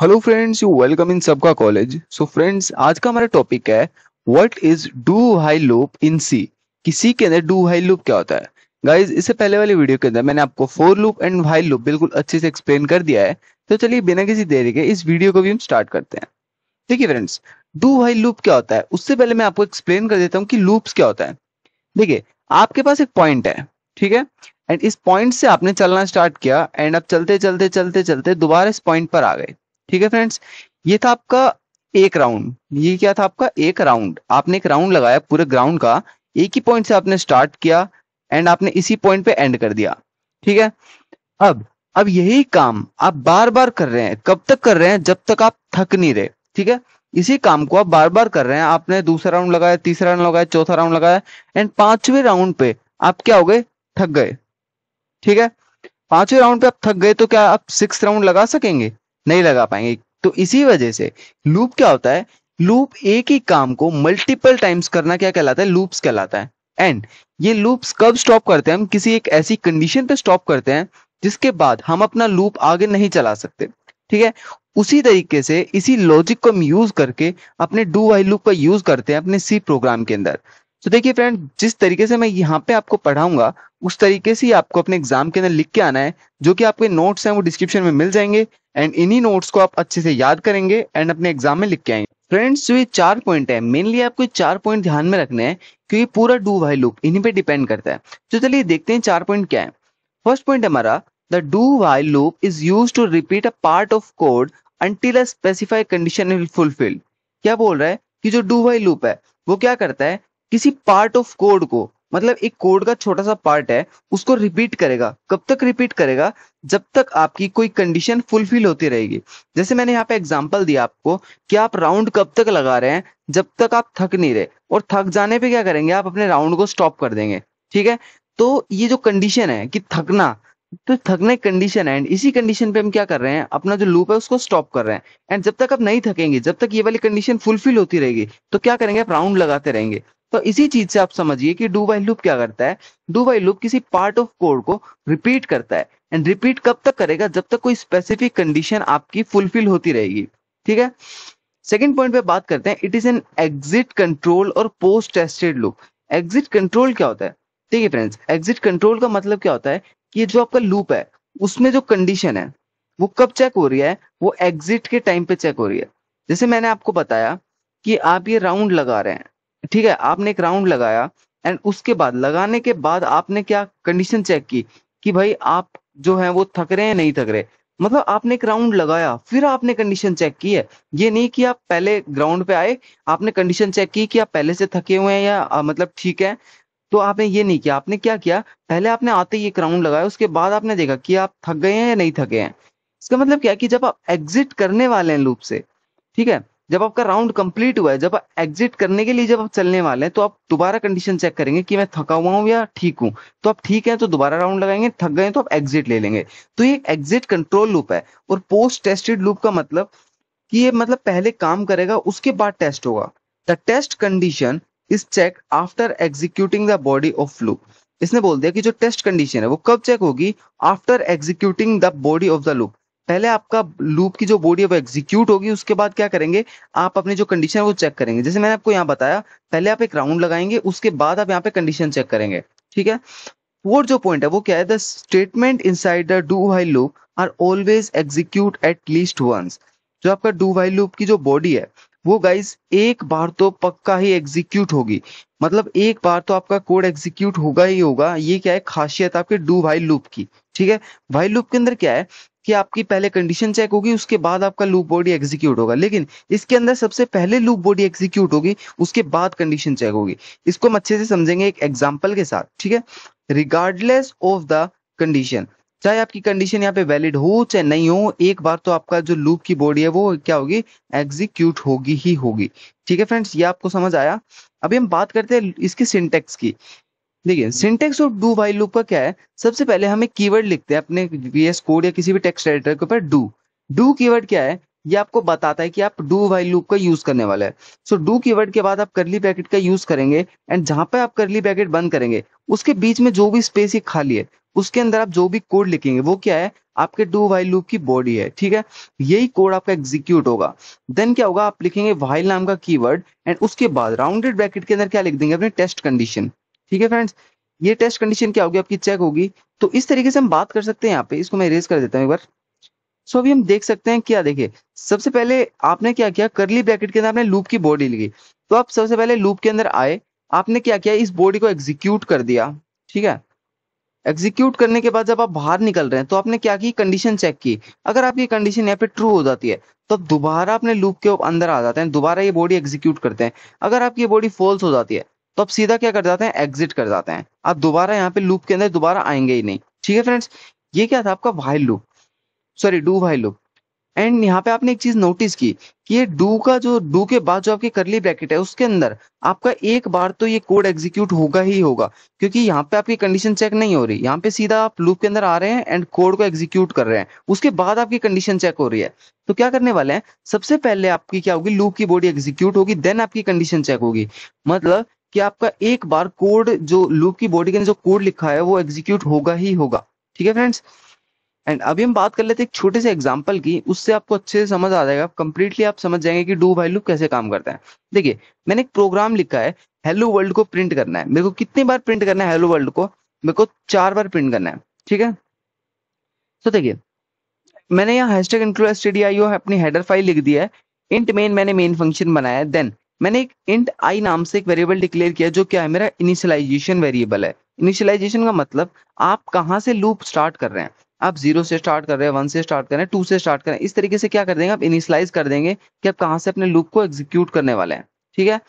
hello friends you welcome in सबका college so friends आज का हमारा टॉपिक है what is do while loop in C किसी के अंदर डू हाई लूप क्या होता है गाइस इससे पहले वाले वीडियो के अंदर मैंने आपको for loop and while loop बिल्कुल अच्छे से एक्सप्लेन कर दिया है तो चलिए बिना किसी देरी के इस वीडियो को भी हम स्टार्ट करते हैं ठीक है फ्रेंड्स डू हाई लूप क्या होता है उससे पहले मैं आपको एक्सप्लेन कर देता हूँ कि लूप्स क्या होता है देखिए आपके पास एक पॉइंट है ठीक है एंड इस पॉइंट से आपने चलना स्टार्ट किया एंड आप चलते चलते चलते चलते दोबारा इस पॉइंट पर आ गए ठीक है फ्रेंड्स ये था आपका एक राउंड ये क्या था आपका एक राउंड आपने एक राउंड लगाया पूरे ग्राउंड का एक ही पॉइंट से आपने स्टार्ट किया एंड आपने इसी पॉइंट पे एंड कर दिया ठीक है अब अब यही काम आप बार बार कर रहे हैं कब तक कर रहे हैं जब तक आप थक नहीं रहे ठीक है इसी काम को आप बार बार कर रहे हैं आपने दूसरा राउंड लगाया तीसरा राउंड लगाया चौथा राउंड लगाया एंड पांचवें राउंड पे आप क्या हो गए थक गए ठीक है पांचवें राउंड पे आप थक गए तो क्या आप सिक्स राउंड लगा सकेंगे नहीं लगा पाएंगे तो इसी वजह से लूप क्या होता है लूप एक ही काम को मल्टीपल टाइम्स करना क्या कहलाता है लूप्स कहलाता है एंड ये लूप्स कब स्टॉप करते हैं हम किसी एक ऐसी कंडीशन पे स्टॉप करते हैं जिसके बाद हम अपना लूप आगे नहीं चला सकते ठीक है उसी तरीके से इसी लॉजिक को हम यूज करके अपने डू वाई लूप का यूज करते हैं अपने सी प्रोग्राम के अंदर तो देखिए फ्रेंड जिस तरीके से मैं यहाँ पे आपको पढ़ाऊंगा उस तरीके से आपको अपने एग्जाम के अंदर लिख के आना है जो कि आपके नोट्स हैं वो डिस्क्रिप्शन में मिल जाएंगे एंड इन्हीं नोट्स को आप अच्छे से याद करेंगे एंड अपने एग्जाम में लिख के आएंगे फ्रेंड्स जो तो ये चार पॉइंट है मेनली आपको चार पॉइंट ध्यान में रखने हैं क्योंकि पूरा डू वाई लुक इन्हीं पे डिपेंड करता है तो चलिए देखते हैं चार पॉइंट क्या है फर्स्ट पॉइंट हमारा the do while loop is use to repeat a part of code until a specified condition fulfil क्या बोल रहा है कि जो डू वाई लूप है वो क्या करता है किसी पार्ट ऑफ कोड को मतलब एक कोड का छोटा सा पार्ट है उसको रिपीट करेगा कब तक रिपीट करेगा जब तक आपकी कोई कंडीशन फुलफिल होती रहेगी जैसे मैंने यहाँ पे एग्जाम्पल दिया आपको कि आप राउंड कब तक लगा रहे हैं जब तक आप थक नहीं रहे और थक जाने पे क्या करेंगे आप अपने राउंड को स्टॉप कर देंगे ठीक है तो ये जो कंडीशन है कि थकना तो थकने कंडीशन है एंड इसी कंडीशन पे हम क्या कर रहे हैं अपना जो लूप है उसको स्टॉप कर रहे हैं एंड जब तक आप नहीं थकेंगे जब तक ये वाली कंडीशन फुलफिल होती रहेगी तो क्या करेंगे आप राउंड लगाते रहेंगे तो इसी चीज से आप समझिए कि डू वाई लूप क्या करता है डू वाई लूप किसी पार्ट ऑफ कोड को रिपीट करता है एंड रिपीट कब तक करेगा जब तक कोई स्पेसिफिक कंडीशन आपकी फुलफिल होती रहेगी ठीक है सेकेंड पॉइंट पे बात करते हैं it is an exit control और post tested loop exit control क्या होता है ठीक है फ्रेंड्स एग्जिट कंट्रोल का मतलब क्या होता है कि जो आपका लूप है उसमें जो कंडीशन है वो कब चेक हो रही है वो एग्जिट के टाइम पे चेक हो रही है जैसे मैंने आपको बताया कि आप ये राउंड लगा रहे हैं ठीक है आपने एक राउंड लगाया एंड उसके बाद लगाने के बाद आपने क्या कंडीशन चेक की कि भाई आप जो है वो थक रहे हैं नहीं थक रहे मतलब आपने एक राउंड लगाया फिर आपने कंडीशन चेक की है ये नहीं कि आप पहले ग्राउंड पे आए आपने कंडीशन चेक की कि आप पहले से थके हुए हैं या आ, मतलब ठीक है तो आपने ये नहीं किया आपने क्या किया पहले आपने आते ही एक राउंड लगाया उसके बाद आपने देखा कि आप थक गए हैं या नहीं थके हैं इसका मतलब क्या है कि जब आप एग्जिट करने वाले हैं लूप से ठीक है जब आपका राउंड कंप्लीट हुआ है जब एग्जिट करने के लिए जब आप चलने वाले हैं तो आप दोबारा कंडीशन चेक करेंगे कि मैं थका हुआ हूं या ठीक हूँ तो आप ठीक है तो दोबारा राउंड लगाएंगे थक गए तो आप एग्जिट ले लेंगे तो ये एग्जिट कंट्रोल लूप है और पोस्ट टेस्टेड लूप का मतलब कि ये मतलब पहले काम करेगा उसके बाद टेस्ट होगा the test condition is check after executing the body of loop इसने बोल दिया कि जो टेस्ट कंडीशन है वो कब चेक होगी after executing the body of the loop पहले आपका लूप की जो बॉडी है वो एग्जीक्यूट होगी उसके बाद क्या करेंगे आप अपने जो कंडीशन है वो चेक करेंगे जैसे मैंने आपको यहाँ बताया पहले आप एक राउंड लगाएंगे उसके बाद आप यहाँ पे कंडीशन चेक करेंगे ठीक है फोर्थ जो पॉइंट है वो क्या है the statement inside the do while loop are always execute at least once जो आपका डू वाइल लूप की जो बॉडी है वो गाइज एक बार तो पक्का ही एग्जीक्यूट होगी मतलब एक बार तो आपका कोड एग्जीक्यूट होगा ही होगा ये क्या है खासियत आपके डू वाइल लूप की ठीक है वाइल लूप के अंदर क्या है कि आपकी पहले कंडीशन चेक होगी उसके बाद आपका लूप बॉडी एग्जीक्यूट होगा लेकिन इसके अंदर सबसे पहले लूप बॉडी एग्जीक्यूट होगी उसके बाद कंडीशन चेक होगी इसको हम अच्छे से समझेंगे एक एग्जाम्पल के साथ ठीक है रिगार्डलेस ऑफ द कंडीशन चाहे आपकी कंडीशन यहाँ पे वैलिड हो चाहे नहीं हो एक बार तो आपका जो लूप की बॉडी है वो क्या होगी एग्जीक्यूट होगी ही होगी ठीक है फ्रेंड्स ये आपको समझ आया अभी हम बात करते हैं इसके सिंटेक्स की देखिए सिंटेक्स और डू वाइल लूप का क्या है सबसे पहले हमें कीवर्ड लिखते हैं अपने वीएस कोड या किसी भी टेक्स्ट एडिटर के ऊपर डू डू कीवर्ड क्या है ये आपको बताता है कि आप डू वाइल लूप का यूज करने वाले है सो डू कीवर्ड के बाद आप करली ब्रैकेट का यूज करेंगे एंड जहां पे आप करली ब्रैकेट बंद करेंगे उसके बीच में जो भी स्पेस ये खाली है उसके अंदर आप जो भी कोड लिखेंगे वो क्या है आपके डू वाइल लूप की बॉडी है ठीक है यही कोड आपका एग्जीक्यूट होगा देन क्या होगा आप लिखेंगे वाइल नाम का कीवर्ड एंड उसके बाद राउंडेड ब्रैकेट के अंदर क्या लिख देंगे अपने टेस्ट कंडीशन ठीक है फ्रेंड्स ये टेस्ट कंडीशन क्या होगी आपकी चेक होगी तो इस तरीके से हम बात कर सकते हैं यहाँ पे इसको मैं रेस कर देता हूँ एक बार सो so, अभी हम देख सकते हैं क्या देखिए सबसे पहले आपने क्या किया करली ब्रैकेट के अंदर आपने लूप की बॉडी ली तो आप सबसे पहले लूप के अंदर आए आपने क्या किया इस बॉडी को एग्जीक्यूट कर दिया ठीक है एग्जीक्यूट करने के बाद जब आप बाहर निकल रहे हैं तो आपने क्या की कंडीशन चेक की अगर आपकी कंडीशन यहाँ पे ट्रू हो जाती है तो दोबारा अपने लूप के अंदर आ जाते हैं दोबारा ये बॉडी एग्जीक्यूट करते हैं अगर आपकी बॉडी फॉल्स हो जाती है तो आप सीधा क्या कर जाते हैं एग्जिट कर जाते हैं आप दोबारा यहाँ पे लूप के अंदर दोबारा आएंगे ही नहीं ठीक है फ्रेंड्स ये क्या था आपका while loop sorry do while loop and यहाँ पे आपने एक चीज नोटिस की कि ये डू का जो डू के बाद जो आपकी करली ब्रैकेट है उसके अंदर आपका एक बार तो ये कोड एग्जीक्यूट होगा ही होगा क्योंकि यहाँ पे आपकी कंडीशन चेक नहीं हो रही यहाँ पे सीधा आप लूप के अंदर आ रहे हैं एंड कोड को एग्जीक्यूट कर रहे हैं उसके बाद आपकी कंडीशन चेक हो रही है तो क्या करने वाले हैं सबसे पहले आपकी क्या होगी लूप की बॉडी एग्जीक्यूट होगी देन आपकी कंडीशन चेक होगी मतलब कि आपका एक बार कोड जो लूप की बॉडी के जो कोड लिखा है वो एग्जीक्यूट होगा ही होगा ठीक है फ्रेंड्स एंड अभी हम बात कर लेते हैं एक छोटे से एग्जाम्पल की उससे आपको अच्छे से समझ आ जाएगा कंप्लीटली आप समझ जाएंगे कि डू भाई लूप कैसे काम करता है देखिए मैंने एक प्रोग्राम लिखा है हेलो वर्ल्ड को प्रिंट करना है मेरे को कितनी बार प्रिंट करना है हेलो वर्ल्ड को मेरे को चार बार प्रिंट करना है ठीक है तो देखिए मैंने यहाँ हैशटैग इंक्लूड स्टेडियो अपनी हेडर फाइल लिख दिया है इंट मेन मैंने मेन फंक्शन बनाया है देन मैंने एक इंट आई नाम से एक वेरिएबल डिक्लेयर किया जो क्या है मेरा इनिशियलाइजेशन वेरिएबल है इनिशियलाइजेशन का मतलब आप कहाँ से लूप स्टार्ट कर रहे हैं आप जीरो से स्टार्ट कर रहे हैं वन से स्टार्ट कर रहे हैं टू से स्टार्ट कर रहे हैं इस तरीके से क्या कर देंगे आप इनिशलाइज कर देंगे कि आप कहाँ से अपने लूप को एग्जीक्यूट करने वाले हैं ठीक है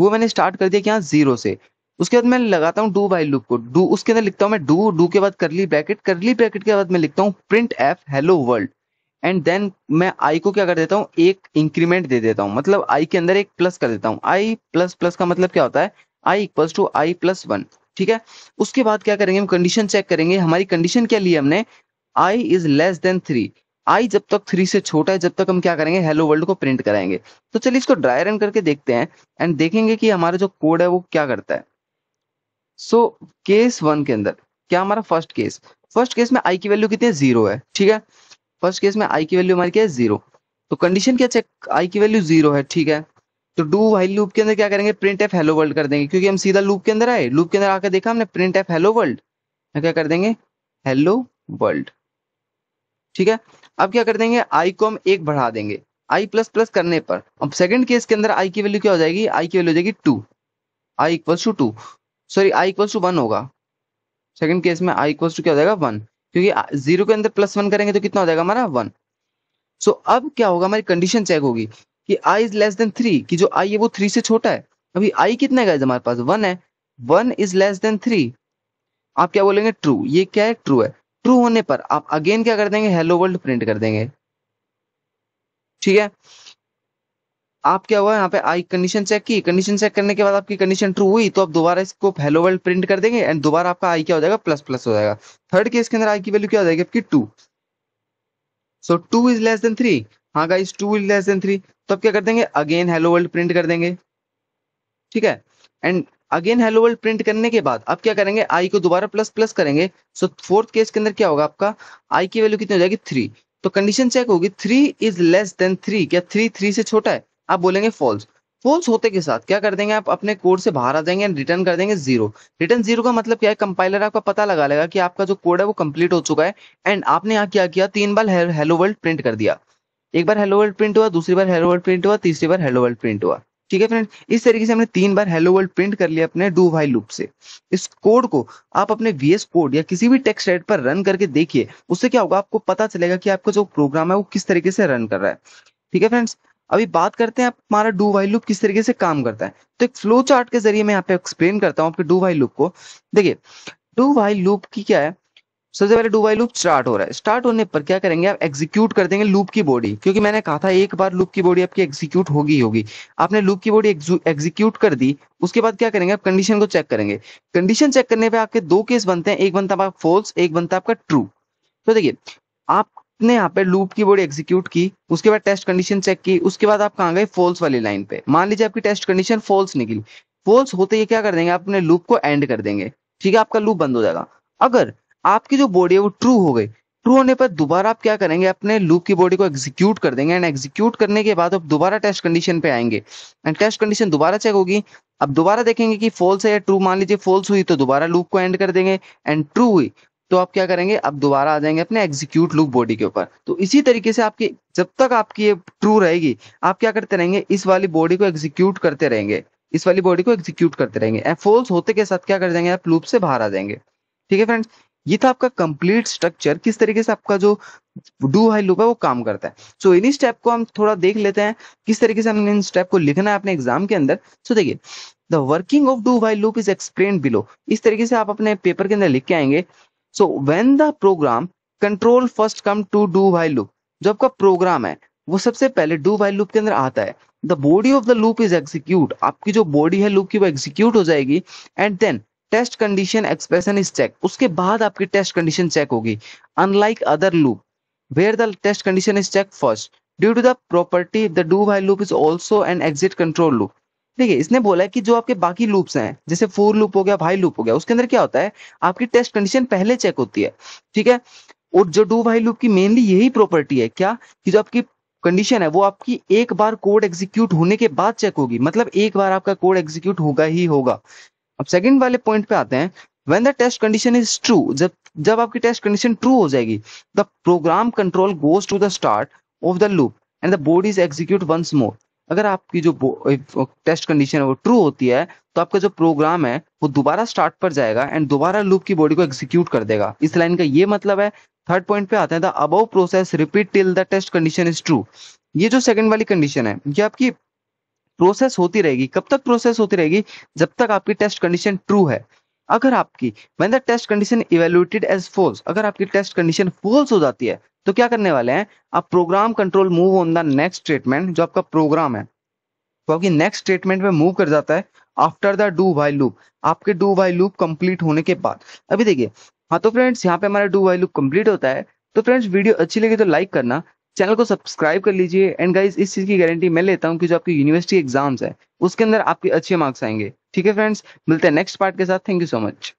वो मैंने स्टार्ट कर दिया कि यहाँ जीरो से उसके बाद मैं लगाता हूँ डू बाई लूप को डू उसके अंदर लिखता हूँ मैं डू डू के बाद करली ब्रैकेट करली ब्रैकेट के बाद मैं लिखता हूँ print f hello world and then मैं आई को क्या कर देता हूँ एक इंक्रीमेंट दे देता हूँ मतलब आई के अंदर एक प्लस कर देता हूँ आई प्लस प्लस का मतलब क्या होता है i equals to i plus one ठीक है उसके बाद क्या करेंगे हम कंडीशन चेक करेंगे हमारी कंडीशन क्या ली हमने i is less than three i जब तक थ्री से छोटा है जब तक हम क्या करेंगे हेलो वर्ल्ड को प्रिंट कराएंगे तो चलिए इसको ड्राई रन करके देखते हैं एंड देखेंगे कि हमारा जो कोड है वो क्या करता है सो केस वन के अंदर क्या हमारा फर्स्ट केस फर्स्ट केस में आई की वैल्यू कितनी है जीरो है ठीक है फर्स्ट केस में आई की वैल्यू हमारी क्या है जीरो तो कंडीशन क्या चेक आई की वैल्यू जीरो है ठीक है तो डू वाइल लूप के अंदर क्या करेंगे प्रिंट एफ हेलो वर्ल्ड कर देंगे क्योंकि हम सीधा लूप के अंदर आए लूप के अंदर आकर देखा हमने प्रिंट एफ हेलो वर्ल्ड क्या कर देंगे हेलो वर्ल्ड ठीक है अब क्या कर देंगे आई को हम एक बढ़ा देंगे आई प्लस प्लस करने पर अब सेकंड केस के अंदर आई की वैल्यू क्या हो जाएगी आई की वैल्यू हो जाएगी two i equals to two sorry i equals to one होगा सेकंड केस में आई इक्वल्स टू क्या हो जाएगा वन क्योंकि जीरो के अंदर प्लस वन करेंगे तो कितना हो जाएगा हमारा वन सो so, अब क्या होगा हमारी कंडीशन चेक होगी कि i is less than three कि जो आई है वो थ्री से छोटा है अभी आई कितना है हमारे पास वन है one is less than three आप क्या बोलेंगे ट्रू ये क्या है ट्रू है ट्रू होने पर आप अगेन क्या कर देंगे हेलो वर्ल्ड प्रिंट कर देंगे ठीक है आप क्या हुआ यहाँ पे आई कंडीशन चेक की कंडीशन चेक करने के बाद आपकी कंडीशन ट्रू हुई तो आप दोबारा इसको हेलो वर्ल्ड प्रिंट कर देंगे एंड दोबारा आपका आई क्या हो जाएगा प्लस प्लस हो जाएगा थर्ड केस के अंदर आई की वैल्यू क्या हो जाएगी आपकी two so two is less than three हाँ guys two is less than three तो आप क्या कर देंगे अगेन हेलो वर्ल्ड प्रिंट कर देंगे ठीक है and again hello world print करने के बाद आप क्या करेंगे आई को दोबारा प्लस प्लस करेंगे सो फोर्थ केस के अंदर क्या होगा आपका आई की वैल्यू कितनी हो जाएगी थ्री तो कंडीशन चेक होगी three is less than three क्या थ्री थ्री से छोटा है आप बोलेंगे फॉल्स फॉल्स होते के साथ क्या कर देंगे आप अपने कोड से बाहर आ जाएंगे एंड रिटर्न कर देंगे जीरो रिटर्न जीरो का मतलब क्या है कंपाइलर आपका पता लगा लेगा कि आपका जो कोड है वो कंप्लीट हो चुका है एंड आपने यहाँ क्या किया तीन बार हेलो वर्ल्ड प्रिंट कर दिया एक बार हेलो वर्ल्ड प्रिंट हुआ दूसरी बार हेलो वर्ल्ड प्रिंट हुआ तीसरी बार हेलो वर्ल्ड प्रिंट हुआ ठीक है फ्रेंड इस तरीके से हमने तीन बार हेलो वर्ल्ड प्रिंट कर लिया अपने डू वाई लूप से इस कोड को आप अपने वीएस कोड या किसी भी टेक्स्ट एड पर रन करके देखिए उससे क्या होगा आपको पता चलेगा कि आपका जो प्रोग्राम है वो किस तरीके से रन कर रहा है ठीक है फ्रेंड्स अभी बात करते हैं आप हमारा डू वाई लूप किस तरीके से काम करता है तो एक फ्लो चार्ट के जरिए मैं यहाँ पे एक्सप्लेन करता हूँ आपके डू वाई लूप को देखिए डू वाई लूप की क्या है सबसे पहले डू वाई लूप स्टार्ट हो रहा है स्टार्ट होने पर क्या करेंगे आप एग्जीक्यूट कर देंगे लूप की बॉडी क्योंकि मैंने कहा था एक बार लूप की बॉडी आपकी एग्जीक्यूट होगी होगी आपने लूप की बॉडी एग्जीक्यूट कर दी उसके बाद क्या करेंगे आप कंडीशन को चेक करेंगे कंडीशन चेक करने पर आपके दो केस बनते हैं एक बनता है आपका फॉल्स एक बनता है आपका ट्रू तो देखिए आप आपने यहाँ पे लूप की बॉडी एक्जीक्यूट की उसके बाद टेस्ट कंडीशन चेक की उसके बाद आप कहा गए फॉल्स वाली लाइन पे मान लीजिए आपकी टेस्ट कंडीशन फॉल्स निकली फॉल्स होते ही क्या कर देंगे आप अपने लूप को एंड कर देंगे ठीक है आपका लूप बंद हो जाएगा अगर आपकी जो बॉडी है वो ट्रू हो गई ट्रू होने पर दोबारा आप क्या करेंगे अपने लूप की बॉडी को एग्जीक्यूट कर देंगे एंड एग्जीक्यूट करने के बाद आप दोबारा टेस्ट कंडीशन पे आएंगे एंड टेस्ट कंडीशन दोबारा चेक होगी अब दोबारा देखेंगे कि फॉल्स है या ट्रू मान लीजिए फॉल्स हुई तो दोबारा लूप को एंड कर देंगे एंड ट्रू हुई तो आप क्या करेंगे आप दोबारा आ जाएंगे अपने एग्जीक्यूट लूप बॉडी के ऊपर तो इसी तरीके से आपकी जब तक आपकी ये ट्रू रहेगी आप क्या करते रहेंगे इस वाली बॉडी को एग्जीक्यूट करते रहेंगे इस वाली बॉडी को एग्जीक्यूट करते रहेंगे फोल्स होते के साथ क्या कर जाएंगे आप लूप से बाहर आ जाएंगे ठीक है फ्रेंड्स ये था आपका कंप्लीट स्ट्रक्चर किस तरीके से आपका जो डू हाई लूप है वो काम करता है सो इन स्टेप को हम थोड़ा देख लेते हैं किस तरीके से हमने इन स्टेप को लिखना है अपने एग्जाम के अंदर सो देखिए the working of do while loop is explain below इस तरीके से आप अपने पेपर के अंदर लिख के आएंगे so when the program control first come to do while loop जो आपका प्रोग्राम है वो सबसे पहले डू वाई लुप के अंदर आता है the body of the loop is execute आपकी जो बॉडी है लूप की वो एग्जीक्यूट हो जाएगी and then test condition expression is check उसके बाद आपकी टेस्ट कंडीशन चेक होगी unlike other loop where the test condition is check first due to the property the do while loop is also an exit control loop देखिए इसने बोला है कि जो आपके बाकी लूप्स हैं जैसे फोर लूप हो गया भाई लूप हो गया उसके अंदर क्या होता है आपकी टेस्ट कंडीशन पहले चेक होती है ठीक है और जो डू भाई लूप की मेनली यही प्रॉपर्टी है क्या कि जो आपकी कंडीशन है वो आपकी एक बार कोड एग्जीक्यूट होने के बाद चेक होगी मतलब एक बार आपका कोड एग्जीक्यूट होगा ही होगा अब सेकेंड वाले पॉइंट पे आते हैं when the test condition is true जब जब आपकी टेस्ट कंडीशन ट्रू हो जाएगी the program control goes to the start of the loop and the body is execute once more अगर आपकी जो टेस्ट कंडीशन है वो ट्रू होती है तो आपका जो प्रोग्राम है वो दोबारा स्टार्ट पर जाएगा एंड दोबारा लूप की बॉडी को एग्जीक्यूट कर देगा इस लाइन का ये मतलब है थर्ड पॉइंट पे आते हैं द अब process repeat till the test condition is true ये जो सेकंड वाली कंडीशन है ये आपकी प्रोसेस होती रहेगी कब तक प्रोसेस होती रहेगी जब तक आपकी टेस्ट कंडीशन ट्रू है अगर आपकी when the test condition evaluated as false अगर आपकी टेस्ट कंडीशन फोल्स हो जाती है तो क्या करने वाले हैं आप program control move on the next statement जो आपका प्रोग्राम है तो आपकी नेक्स्ट स्टेटमेंट में मूव कर जाता है after the do while loop आपके डू वाई लूप कंप्लीट होने के बाद अभी देखिए हाँ तो फ्रेंड्स यहाँ पे हमारा डू वाई लूप कंप्लीट होता है तो फ्रेंड्स वीडियो अच्छी लगी तो लाइक करना चैनल को सब्सक्राइब कर लीजिए एंड गाइज इस चीज़ की गारंटी मैं लेता हूँ कि जो आपके यूनिवर्सिटी एग्जाम्स है उसके अंदर आपके अच्छे मार्क्स आएंगे ठीक है फ्रेंड्स मिलते हैं नेक्स्ट पार्ट के साथ थैंक यू सो मच